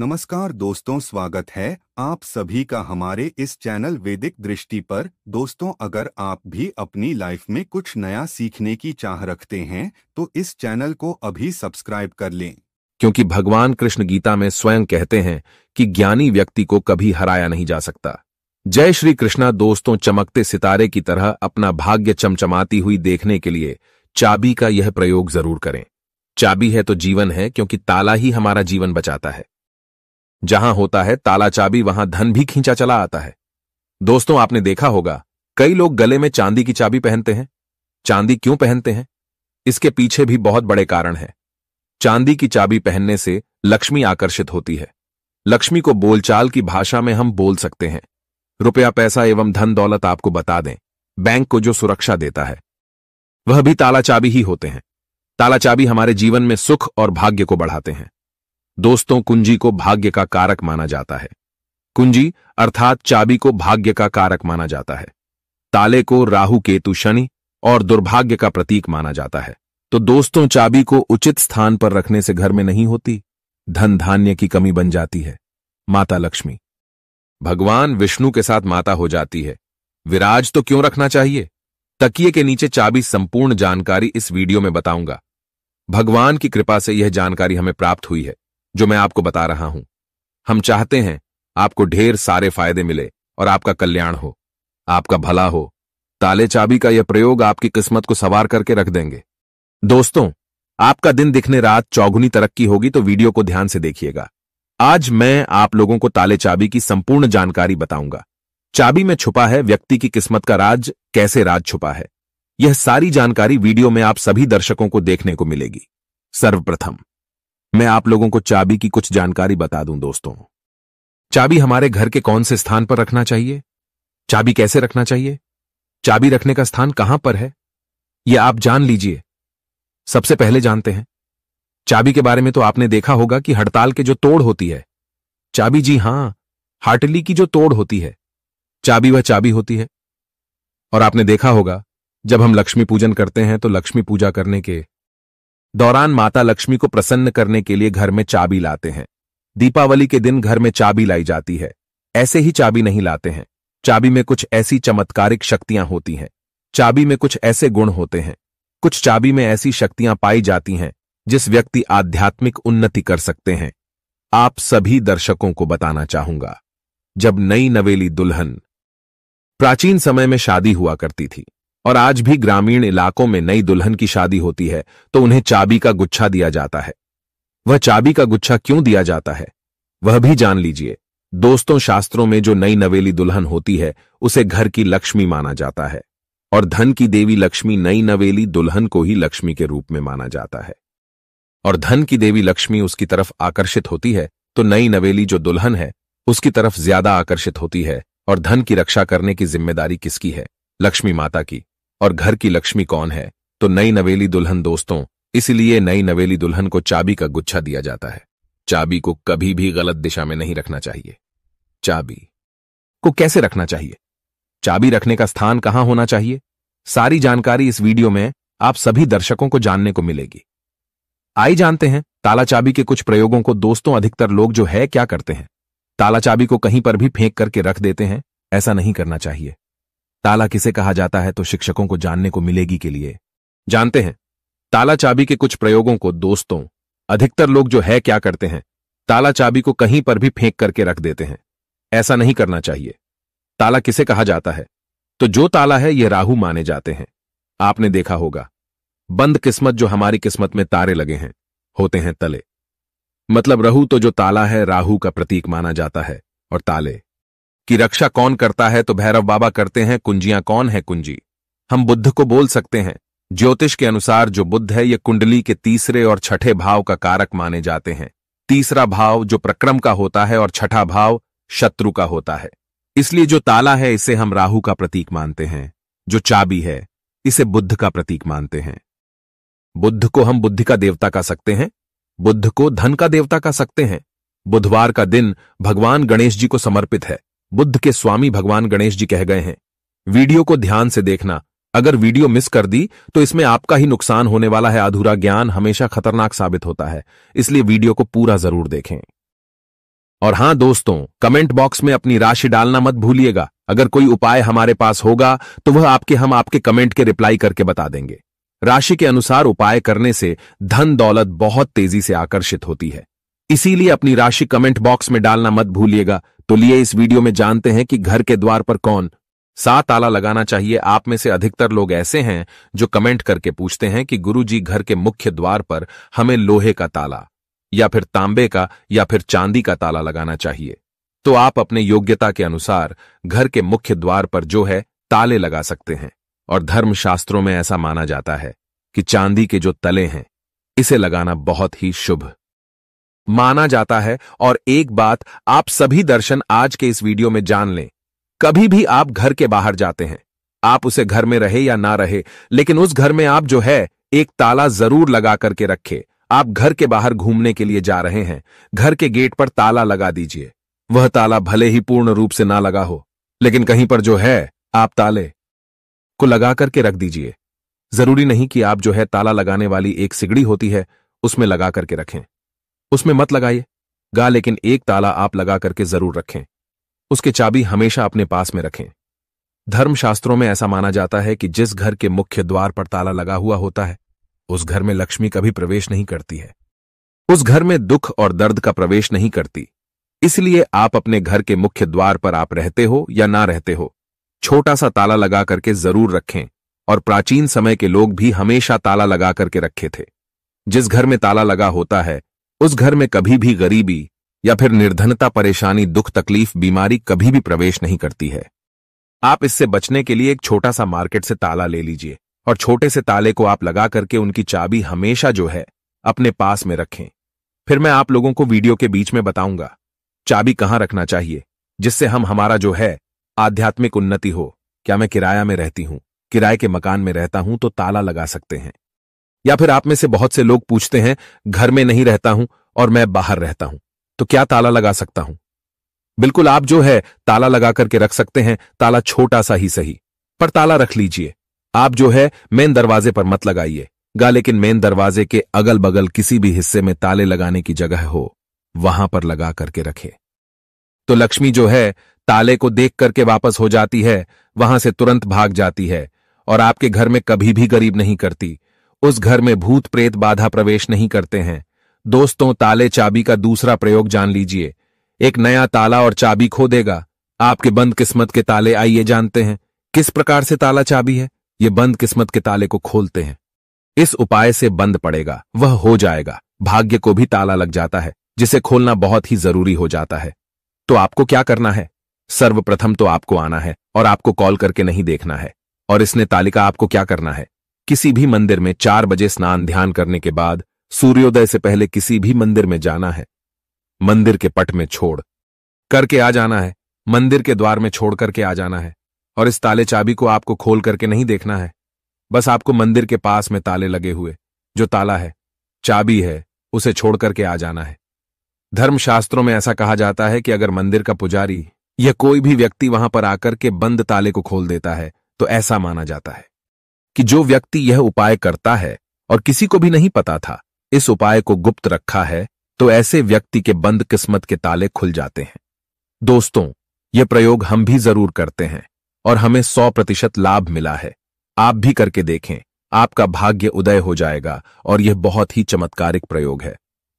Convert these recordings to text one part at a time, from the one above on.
नमस्कार दोस्तों स्वागत है आप सभी का हमारे इस चैनल वैदिक दृष्टि पर दोस्तों अगर आप भी अपनी लाइफ में कुछ नया सीखने की चाह रखते हैं तो इस चैनल को अभी सब्सक्राइब कर लें क्योंकि भगवान कृष्ण गीता में स्वयं कहते हैं कि ज्ञानी व्यक्ति को कभी हराया नहीं जा सकता जय श्री कृष्णा दोस्तों चमकते सितारे की तरह अपना भाग्य चमचमाती हुई देखने के लिए चाबी का यह प्रयोग जरूर करें चाबी है तो जीवन है क्योंकि ताला ही हमारा जीवन बचाता है जहां होता है ताला चाबी वहां धन भी खींचा चला आता है दोस्तों आपने देखा होगा कई लोग गले में चांदी की चाबी पहनते हैं चांदी क्यों पहनते हैं इसके पीछे भी बहुत बड़े कारण हैं चांदी की चाबी पहनने से लक्ष्मी आकर्षित होती है लक्ष्मी को बोलचाल की भाषा में हम बोल सकते हैं रुपया पैसा एवं धन दौलत आपको बता दें बैंक को जो सुरक्षा देता है वह भी ताला चाबी ही होते हैं ताला चाबी हमारे जीवन में सुख और भाग्य को बढ़ाते हैं दोस्तों कुंजी को भाग्य का कारक माना जाता है कुंजी अर्थात चाबी को भाग्य का कारक माना जाता है ताले को राहु केतु शनि और दुर्भाग्य का प्रतीक माना जाता है तो दोस्तों चाबी को उचित स्थान पर रखने से घर में नहीं होती धन धान्य की कमी बन जाती है माता लक्ष्मी भगवान विष्णु के साथ माता हो जाती है विराज तो क्यों रखना चाहिए तकिए के नीचे चाबी संपूर्ण जानकारी इस वीडियो में बताऊंगा भगवान की कृपा से यह जानकारी हमें प्राप्त हुई है जो मैं आपको बता रहा हूं हम चाहते हैं आपको ढेर सारे फायदे मिले और आपका कल्याण हो आपका भला हो ताले चाबी का यह प्रयोग आपकी किस्मत को सवार करके रख देंगे दोस्तों आपका दिन दिखने रात चौगुनी तरक्की होगी तो वीडियो को ध्यान से देखिएगा आज मैं आप लोगों को ताले चाबी की संपूर्ण जानकारी बताऊंगा चाबी में छुपा है व्यक्ति की किस्मत का राज कैसे राज छुपा है यह सारी जानकारी वीडियो में आप सभी दर्शकों को देखने को मिलेगी सर्वप्रथम मैं आप लोगों को चाबी की कुछ जानकारी बता दूं दोस्तों चाबी हमारे घर के कौन से स्थान पर रखना चाहिए चाबी कैसे रखना चाहिए चाबी रखने का स्थान कहां पर है यह आप जान लीजिए सबसे पहले जानते हैं चाबी के बारे में तो आपने देखा होगा कि हड़ताल के जो तोड़ होती है चाबी जी हां हाटली की जो तोड़ होती है चाबी वह चाबी होती है और आपने देखा होगा जब हम लक्ष्मी पूजन करते हैं तो लक्ष्मी पूजा करने के दौरान माता लक्ष्मी को प्रसन्न करने के लिए घर में चाबी लाते हैं दीपावली के दिन घर में चाबी लाई जाती है ऐसे ही चाबी नहीं लाते हैं चाबी में कुछ ऐसी चमत्कारिक शक्तियां होती हैं चाबी में कुछ ऐसे गुण होते हैं कुछ चाबी में ऐसी शक्तियां पाई जाती हैं जिस व्यक्ति आध्यात्मिक उन्नति कर सकते हैं आप सभी दर्शकों को बताना चाहूंगा जब नई नवेली दुल्हन प्राचीन समय में शादी हुआ करती थी और आज भी ग्रामीण इलाकों में नई दुल्हन की शादी होती है तो उन्हें चाबी का गुच्छा दिया जाता है वह चाबी का गुच्छा क्यों दिया जाता है वह भी जान लीजिए दोस्तों शास्त्रों में जो नई नवेली दुल्हन होती है उसे घर की लक्ष्मी माना जाता है और धन की देवी लक्ष्मी नई नवेली दुल्हन को ही लक्ष्मी के रूप में माना जाता है और धन की देवी लक्ष्मी उसकी तरफ आकर्षित होती है तो नई नवेली जो दुल्हन है उसकी तरफ ज्यादा आकर्षित होती है और धन की रक्षा करने की जिम्मेदारी किसकी है लक्ष्मी माता की और घर की लक्ष्मी कौन है तो नई नवेली दुल्हन दोस्तों इसलिए नई नवेली दुल्हन को चाबी का गुच्छा दिया जाता है चाबी को कभी भी गलत दिशा में नहीं रखना चाहिए चाबी को कैसे रखना चाहिए चाबी रखने का स्थान कहां होना चाहिए सारी जानकारी इस वीडियो में आप सभी दर्शकों को जानने को मिलेगी आई जानते हैं ताला चाबी के कुछ प्रयोगों को दोस्तों अधिकतर लोग जो है क्या करते हैं ताला चाबी को कहीं पर भी फेंक करके रख देते हैं ऐसा नहीं करना चाहिए ताला किसे कहा जाता है तो शिक्षकों को जानने को मिलेगी के लिए जानते हैं ताला चाबी के कुछ प्रयोगों को दोस्तों अधिकतर लोग जो है क्या करते हैं ताला चाबी को कहीं पर भी फेंक करके रख देते हैं ऐसा नहीं करना चाहिए ताला किसे कहा जाता है तो जो ताला है ये राहु माने जाते हैं आपने देखा होगा बंद किस्मत जो हमारी किस्मत में तारे लगे हैं होते हैं तले मतलब रहु तो जो ताला है राहु का प्रतीक माना जाता है और ताले कि रक्षा कौन करता है तो भैरव बाबा करते हैं कुंजियां कौन है कुंजी हम बुद्ध को बोल सकते हैं ज्योतिष के अनुसार जो बुद्ध है ये कुंडली के तीसरे और छठे भाव का कारक माने जाते हैं तीसरा भाव जो प्रक्रम का होता है और छठा भाव शत्रु का होता है इसलिए जो ताला है इसे हम राहु का प्रतीक मानते हैं जो चाबी है इसे बुद्ध का प्रतीक मानते हैं बुद्ध को हम बुद्धि का देवता कह सकते हैं बुद्ध को धन का देवता कह सकते हैं बुधवार का दिन भगवान गणेश जी को समर्पित है बुद्ध के स्वामी भगवान गणेश जी कह गए हैं वीडियो को ध्यान से देखना अगर वीडियो मिस कर दी तो इसमें आपका ही नुकसान होने वाला है अधूरा ज्ञान हमेशा खतरनाक साबित होता है इसलिए वीडियो को पूरा जरूर देखें और हां दोस्तों कमेंट बॉक्स में अपनी राशि डालना मत भूलिएगा अगर कोई उपाय हमारे पास होगा तो वह आपके हम आपके कमेंट के रिप्लाई करके बता देंगे राशि के अनुसार उपाय करने से धन दौलत बहुत तेजी से आकर्षित होती है इसीलिए अपनी राशि कमेंट बॉक्स में डालना मत भूलिएगा तो लिए इस वीडियो में जानते हैं कि घर के द्वार पर कौन सा ताला लगाना चाहिए आप में से अधिकतर लोग ऐसे हैं जो कमेंट करके पूछते हैं कि गुरुजी घर के मुख्य द्वार पर हमें लोहे का ताला या फिर तांबे का या फिर चांदी का ताला लगाना चाहिए तो आप अपने योग्यता के अनुसार घर के मुख्य द्वार पर जो है ताले लगा सकते हैं और धर्मशास्त्रों में ऐसा माना जाता है कि चांदी के जो तले हैं इसे लगाना बहुत ही शुभ माना जाता है और एक बात आप सभी दर्शन आज के इस वीडियो में जान लें कभी भी आप घर के बाहर जाते हैं आप उसे घर में रहे या ना रहे लेकिन उस घर में आप जो है एक ताला जरूर लगा करके रखे आप घर के बाहर घूमने के लिए जा रहे हैं घर के गेट पर ताला लगा दीजिए वह ताला भले ही पूर्ण रूप से ना लगा हो लेकिन कहीं पर जो है आप ताले को लगा करके रख दीजिए जरूरी नहीं कि आप जो है ताला लगाने वाली एक सिगड़ी होती है उसमें लगा करके रखें उसमें मत लगाइए गा लेकिन एक ताला आप लगा करके जरूर रखें उसके चाबी हमेशा अपने पास में रखें धर्मशास्त्रों में ऐसा माना जाता है कि जिस घर के मुख्य द्वार पर ताला लगा हुआ होता है उस घर में लक्ष्मी कभी प्रवेश नहीं करती है उस घर में दुख और दर्द का प्रवेश नहीं करती इसलिए आप अपने घर के मुख्य द्वार पर आप रहते हो या ना रहते हो छोटा सा ताला लगा करके जरूर रखें और प्राचीन समय के लोग भी हमेशा ताला लगा करके रखे थे जिस घर में ताला लगा होता है उस घर में कभी भी गरीबी या फिर निर्धनता परेशानी दुख तकलीफ बीमारी कभी भी प्रवेश नहीं करती है आप इससे बचने के लिए एक छोटा सा मार्केट से ताला ले लीजिए और छोटे से ताले को आप लगा करके उनकी चाबी हमेशा जो है अपने पास में रखें फिर मैं आप लोगों को वीडियो के बीच में बताऊंगा चाबी कहां रखना चाहिए जिससे हम हमारा जो है आध्यात्मिक उन्नति हो क्या मैं किराया में रहती हूं किराए के मकान में रहता हूं तो ताला लगा सकते हैं या फिर आप में से बहुत से लोग पूछते हैं घर में नहीं रहता हूं और मैं बाहर रहता हूं तो क्या ताला लगा सकता हूं बिल्कुल आप जो है ताला लगा करके रख सकते हैं ताला छोटा सा ही सही पर ताला रख लीजिए आप जो है मेन दरवाजे पर मत लगाइएगा लेकिन मेन दरवाजे के अगल बगल किसी भी हिस्से में ताले लगाने की जगह हो वहां पर लगा करके रखे तो लक्ष्मी जो है ताले को देख करके वापस हो जाती है वहां से तुरंत भाग जाती है और आपके घर में कभी भी गरीब नहीं करती उस घर में भूत प्रेत बाधा प्रवेश नहीं करते हैं दोस्तों ताले चाबी का दूसरा प्रयोग जान लीजिए एक नया ताला और चाबी खो देगा आपके बंद किस्मत के ताले आइए जानते हैं किस प्रकार से ताला चाबी है ये बंद किस्मत के ताले को खोलते हैं इस उपाय से बंद पड़ेगा वह हो जाएगा भाग्य को भी ताला लग जाता है जिसे खोलना बहुत ही जरूरी हो जाता है तो आपको क्या करना है सर्वप्रथम तो आपको आना है और आपको कॉल करके नहीं देखना है और इसने तालिका आपको क्या करना है किसी भी मंदिर में चार बजे स्नान ध्यान करने के बाद सूर्योदय से पहले किसी भी मंदिर में जाना है मंदिर के पट में छोड़ करके आ जाना है मंदिर के द्वार में छोड़ करके आ जाना है और इस ताले चाबी को आपको खोल करके नहीं देखना है बस आपको मंदिर के पास में ताले लगे हुए जो ताला है चाबी है उसे छोड़ करके आ जाना है धर्मशास्त्रों में ऐसा कहा जाता है कि अगर मंदिर का पुजारी या कोई भी व्यक्ति वहां पर आकर के बंद ताले को खोल देता है तो ऐसा माना जाता है कि जो व्यक्ति यह उपाय करता है और किसी को भी नहीं पता था इस उपाय को गुप्त रखा है तो ऐसे व्यक्ति के बंद किस्मत के ताले खुल जाते हैं दोस्तों यह प्रयोग हम भी जरूर करते हैं और हमें सौ प्रतिशत लाभ मिला है आप भी करके देखें आपका भाग्य उदय हो जाएगा और यह बहुत ही चमत्कारिक प्रयोग है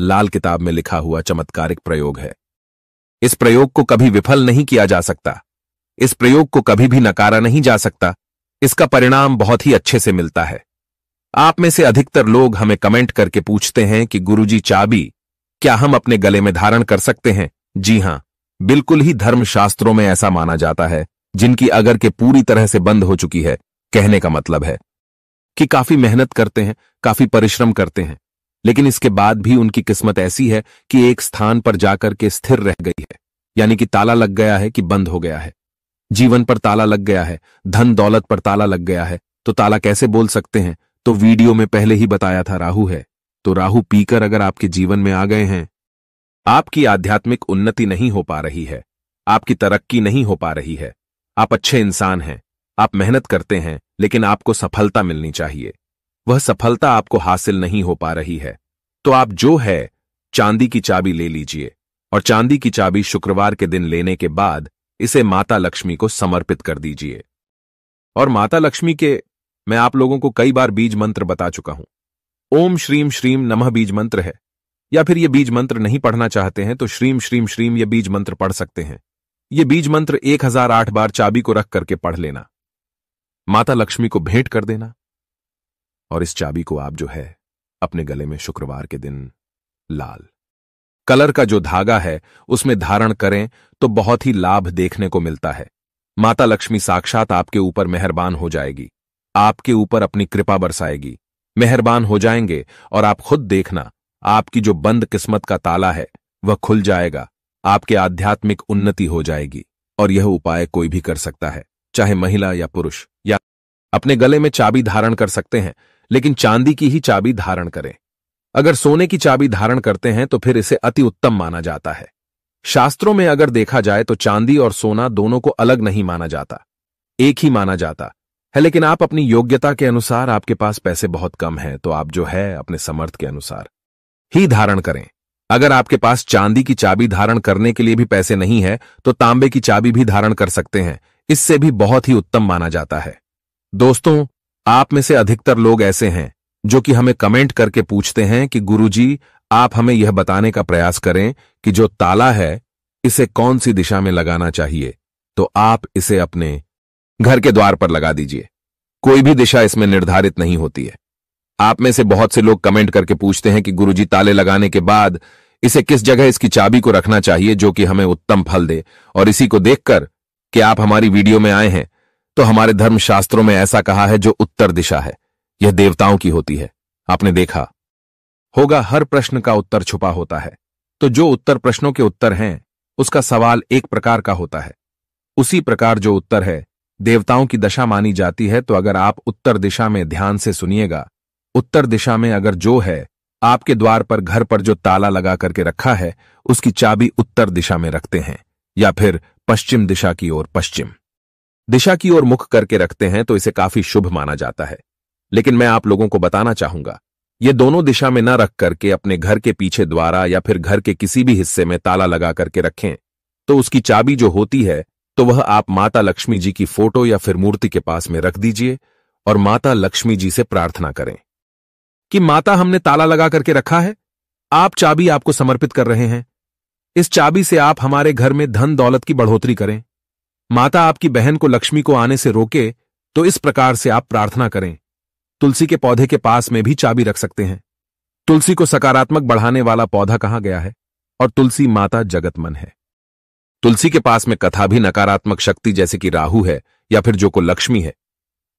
लाल किताब में लिखा हुआ चमत्कारिक प्रयोग है इस प्रयोग को कभी विफल नहीं किया जा सकता इस प्रयोग को कभी भी नकारा नहीं जा सकता इसका परिणाम बहुत ही अच्छे से मिलता है आप में से अधिकतर लोग हमें कमेंट करके पूछते हैं कि गुरुजी चाबी क्या हम अपने गले में धारण कर सकते हैं जी हां बिल्कुल ही धर्मशास्त्रों में ऐसा माना जाता है जिनकी अगर के पूरी तरह से बंद हो चुकी है कहने का मतलब है कि काफी मेहनत करते हैं काफी परिश्रम करते हैं लेकिन इसके बाद भी उनकी किस्मत ऐसी है कि एक स्थान पर जाकर के स्थिर रह गई है यानी कि ताला लग गया है कि बंद हो गया है जीवन पर ताला लग गया है धन दौलत पर ताला लग गया है तो ताला कैसे बोल सकते हैं तो वीडियो में पहले ही बताया था राहु है तो राहु पीकर अगर आपके जीवन में आ गए हैं आपकी आध्यात्मिक उन्नति नहीं हो पा रही है आपकी तरक्की नहीं हो पा रही है आप अच्छे इंसान हैं आप मेहनत करते हैं लेकिन आपको सफलता मिलनी चाहिए वह सफलता आपको हासिल नहीं हो पा रही है तो आप जो है चांदी की चाबी ले लीजिए और चांदी की चाबी शुक्रवार के दिन लेने के बाद इसे माता लक्ष्मी को समर्पित कर दीजिए और माता लक्ष्मी के मैं आप लोगों को कई बार बीज मंत्र बता चुका हूं ओम श्रीम श्रीम नमः बीज मंत्र है या फिर ये बीज मंत्र नहीं पढ़ना चाहते हैं तो श्रीम श्रीम श्रीम ये बीज मंत्र पढ़ सकते हैं ये बीज मंत्र एक हजार आठ बार चाबी को रख करके पढ़ लेना माता लक्ष्मी को भेंट कर देना और इस चाबी को आप जो है अपने गले में शुक्रवार के दिन लाल कलर का जो धागा है उसमें धारण करें तो बहुत ही लाभ देखने को मिलता है माता लक्ष्मी साक्षात आपके ऊपर मेहरबान हो जाएगी आपके ऊपर अपनी कृपा बरसाएगी मेहरबान हो जाएंगे और आप खुद देखना आपकी जो बंद किस्मत का ताला है वह खुल जाएगा आपके आध्यात्मिक उन्नति हो जाएगी और यह उपाय कोई भी कर सकता है चाहे महिला या पुरुष या अपने गले में चाबी धारण कर सकते हैं लेकिन चांदी की ही चाबी धारण करें अगर सोने की चाबी धारण करते हैं तो फिर इसे अति उत्तम माना जाता है शास्त्रों में अगर देखा जाए तो चांदी और सोना दोनों को अलग नहीं माना जाता एक ही माना जाता है लेकिन आप अपनी योग्यता के अनुसार आपके पास पैसे बहुत कम हैं तो आप जो है अपने समर्थ के अनुसार ही धारण करें अगर आपके पास चांदी की चाबी धारण करने के लिए भी पैसे नहीं है तो तांबे की चाबी भी धारण कर सकते हैं इससे भी बहुत ही उत्तम माना जाता है दोस्तों आप में से अधिकतर लोग ऐसे हैं जो कि हमें कमेंट करके पूछते हैं कि गुरुजी आप हमें यह बताने का प्रयास करें कि जो ताला है इसे कौन सी दिशा में लगाना चाहिए तो आप इसे अपने घर के द्वार पर लगा दीजिए कोई भी दिशा इसमें निर्धारित नहीं होती है आप में से बहुत से लोग कमेंट करके पूछते हैं कि गुरुजी ताले लगाने के बाद इसे किस जगह इसकी चाबी को रखना चाहिए जो कि हमें उत्तम फल दे और इसी को देखकर कि आप हमारी वीडियो में आए हैं तो हमारे धर्मशास्त्रों में ऐसा कहा है जो उत्तर दिशा है यह देवताओं की होती है आपने देखा होगा हर प्रश्न का उत्तर छुपा होता है तो जो उत्तर प्रश्नों के उत्तर हैं उसका सवाल एक प्रकार का होता है उसी प्रकार जो उत्तर है देवताओं की दशा मानी जाती है तो अगर आप उत्तर दिशा में ध्यान से सुनिएगा उत्तर दिशा में अगर जो है आपके द्वार पर घर पर जो ताला लगा करके रखा है उसकी चाबी उत्तर दिशा में रखते हैं या फिर पश्चिम दिशा की ओर पश्चिम दिशा की ओर मुख करके रखते हैं तो इसे काफी शुभ माना जाता है लेकिन मैं आप लोगों को बताना चाहूंगा ये दोनों दिशा में न रख करके अपने घर के पीछे द्वारा या फिर घर के किसी भी हिस्से में ताला लगा करके रखें तो उसकी चाबी जो होती है तो वह आप माता लक्ष्मी जी की फोटो या फिर मूर्ति के पास में रख दीजिए और माता लक्ष्मी जी से प्रार्थना करें कि माता हमने ताला लगा करके रखा है आप चाबी आपको समर्पित कर रहे हैं इस चाबी से आप हमारे घर में धन दौलत की बढ़ोतरी करें माता आपकी बहन को लक्ष्मी को आने से रोके तो इस प्रकार से आप प्रार्थना करें तुलसी के पौधे के पास में भी चाबी रख सकते हैं तुलसी को सकारात्मक बढ़ाने वाला पौधा कहा गया है और तुलसी माता जगतमन है तुलसी के पास में कथा भी नकारात्मक शक्ति जैसे कि राहु है या फिर जो को लक्ष्मी है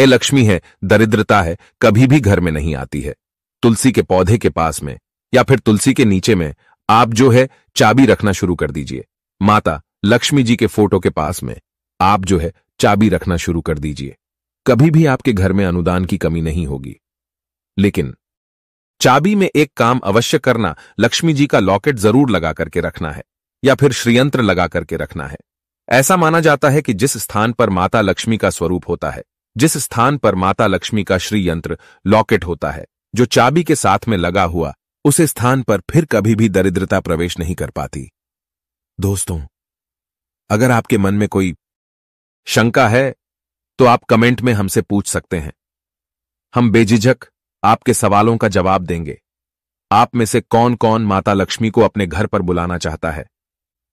ए लक्ष्मी है दरिद्रता है कभी भी घर में नहीं आती है तुलसी के पौधे के पास में या फिर तुलसी के नीचे में आप जो है चाबी रखना शुरू कर दीजिए माता लक्ष्मी जी के फोटो के पास में आप जो है चाबी रखना शुरू कर दीजिए कभी भी आपके घर में अनुदान की कमी नहीं होगी लेकिन चाबी में एक काम अवश्य करना लक्ष्मी जी का लॉकेट जरूर लगा करके रखना है या फिर श्रीयंत्र लगा करके रखना है ऐसा माना जाता है कि जिस स्थान पर माता लक्ष्मी का स्वरूप होता है जिस स्थान पर माता लक्ष्मी का श्रीयंत्र लॉकेट होता है जो चाबी के साथ में लगा हुआ उस स्थान पर फिर कभी भी दरिद्रता प्रवेश नहीं कर पाती दोस्तों अगर आपके मन में कोई शंका है तो आप कमेंट में हमसे पूछ सकते हैं हम बेझिझक आपके सवालों का जवाब देंगे आप में से कौन कौन माता लक्ष्मी को अपने घर पर बुलाना चाहता है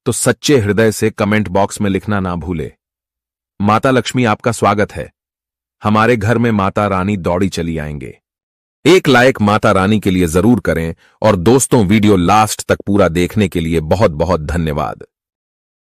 तो सच्चे हृदय से कमेंट बॉक्स में लिखना ना भूले माता लक्ष्मी आपका स्वागत है हमारे घर में माता रानी दौड़ी चली आएंगे एक लाइक माता रानी के लिए जरूर करें और दोस्तों वीडियो लास्ट तक पूरा देखने के लिए बहुत बहुत धन्यवाद